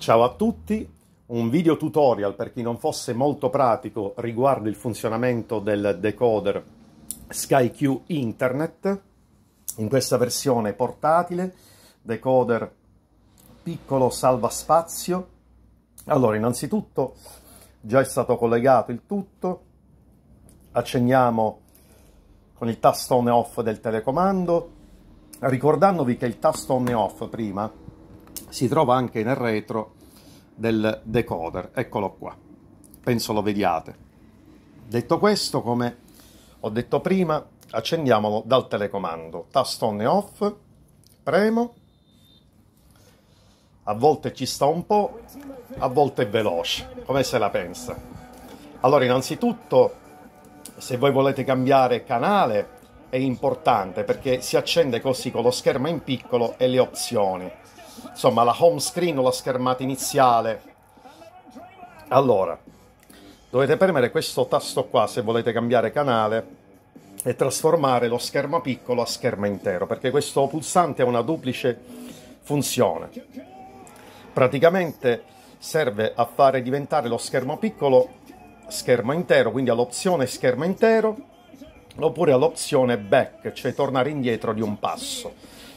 Ciao a tutti, un video tutorial per chi non fosse molto pratico riguardo il funzionamento del decoder SkyQ Internet in questa versione portatile, decoder piccolo salva spazio. Allora, innanzitutto già è stato collegato il tutto, accendiamo con il tasto on e off del telecomando, ricordandovi che il tasto on e off prima si trova anche nel retro del decoder, eccolo qua, penso lo vediate. Detto questo, come ho detto prima, accendiamolo dal telecomando, tasto on e off, premo, a volte ci sta un po', a volte è veloce, come se la pensa. Allora, innanzitutto, se voi volete cambiare canale, è importante perché si accende così con lo schermo in piccolo e le opzioni insomma la home screen o la schermata iniziale. Allora, dovete premere questo tasto qua se volete cambiare canale e trasformare lo schermo piccolo a schermo intero, perché questo pulsante ha una duplice funzione. Praticamente serve a fare diventare lo schermo piccolo schermo intero, quindi all'opzione schermo intero oppure all'opzione back, cioè tornare indietro di un passo.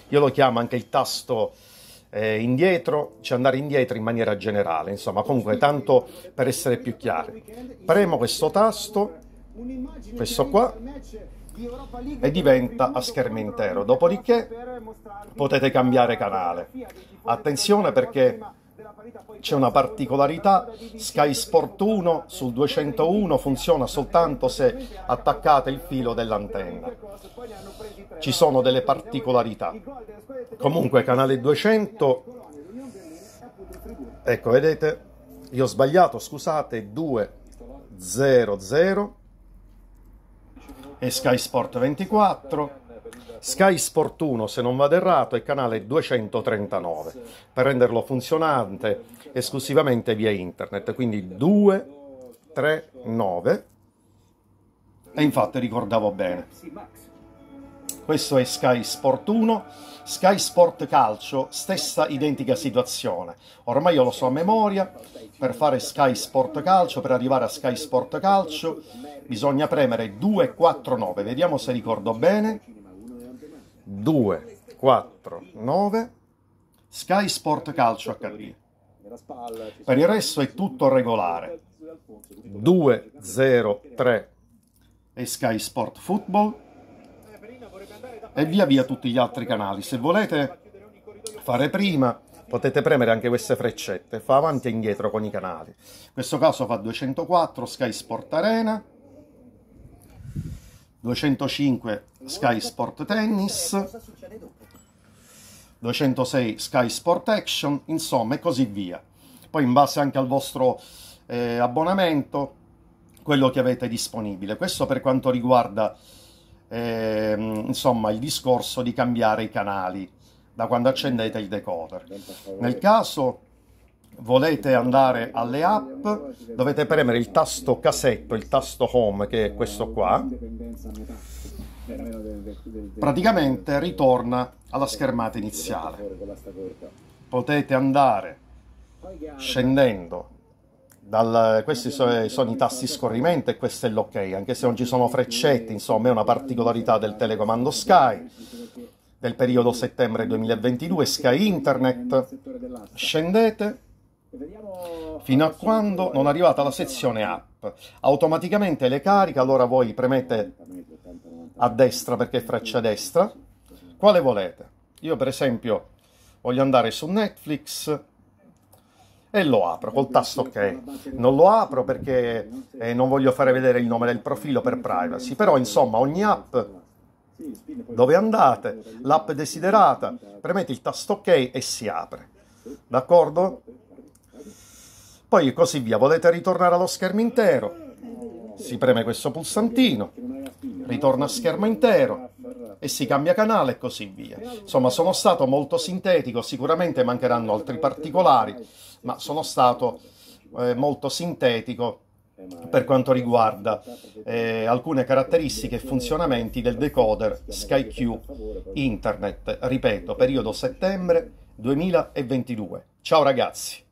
Io lo chiamo anche il tasto eh, indietro, cioè andare indietro in maniera generale, insomma, comunque tanto per essere più chiari. Premo questo tasto, questo qua, e diventa a schermo intero, dopodiché potete cambiare canale. Attenzione perché c'è una particolarità, Sky Sport 1 sul 201 funziona soltanto se attaccate il filo dell'antenna. Ci sono delle particolarità. Comunque canale 200, ecco vedete, io ho sbagliato, scusate, 200 e Sky Sport 24 Sky Sport 1, se non vado errato, è canale 239, per renderlo funzionante esclusivamente via internet, quindi 239. E infatti ricordavo bene. Questo è Sky Sport 1, Sky Sport Calcio, stessa identica situazione. Ormai io lo so a memoria, per fare Sky Sport Calcio, per arrivare a Sky Sport Calcio, bisogna premere 249, vediamo se ricordo bene. 2, 4, 9, Sky Sport Calcio HD. Per il resto è tutto regolare. 2, 0, 3 e Sky Sport Football e via via tutti gli altri canali. Se volete fare prima potete premere anche queste freccette, fa avanti e indietro con i canali. In questo caso fa 204 Sky Sport Arena, 205 Sky Sport Tennis, 206 eh, Sky Sport Action, insomma e così via. Poi in base anche al vostro eh, abbonamento, quello che avete disponibile. Questo per quanto riguarda eh, insomma, il discorso di cambiare i canali da quando accendete il decoder. Nel caso volete andare alle app, dovete premere il tasto casetto, il tasto home, che è questo qua. Praticamente ritorna alla schermata iniziale. Potete andare scendendo dal, questi sono, sono i tasti scorrimento e questo è l'ok, anche se non ci sono freccette, insomma è una particolarità del telecomando Sky del periodo settembre 2022, Sky Internet, scendete fino a quando non è arrivata la sezione app. Automaticamente le carica, allora voi premete a destra perché è freccia destra. Quale volete? Io per esempio voglio andare su Netflix e lo apro col tasto ok. Non lo apro perché eh, non voglio fare vedere il nome del profilo per privacy, però insomma ogni app dove andate, l'app desiderata, premete il tasto ok e si apre. D'accordo? poi così via. Volete ritornare allo schermo intero? Si preme questo pulsantino, ritorna a schermo intero e si cambia canale e così via. Insomma, sono stato molto sintetico, sicuramente mancheranno altri particolari, ma sono stato eh, molto sintetico per quanto riguarda eh, alcune caratteristiche e funzionamenti del decoder SkyQ Internet, ripeto, periodo settembre 2022. Ciao ragazzi!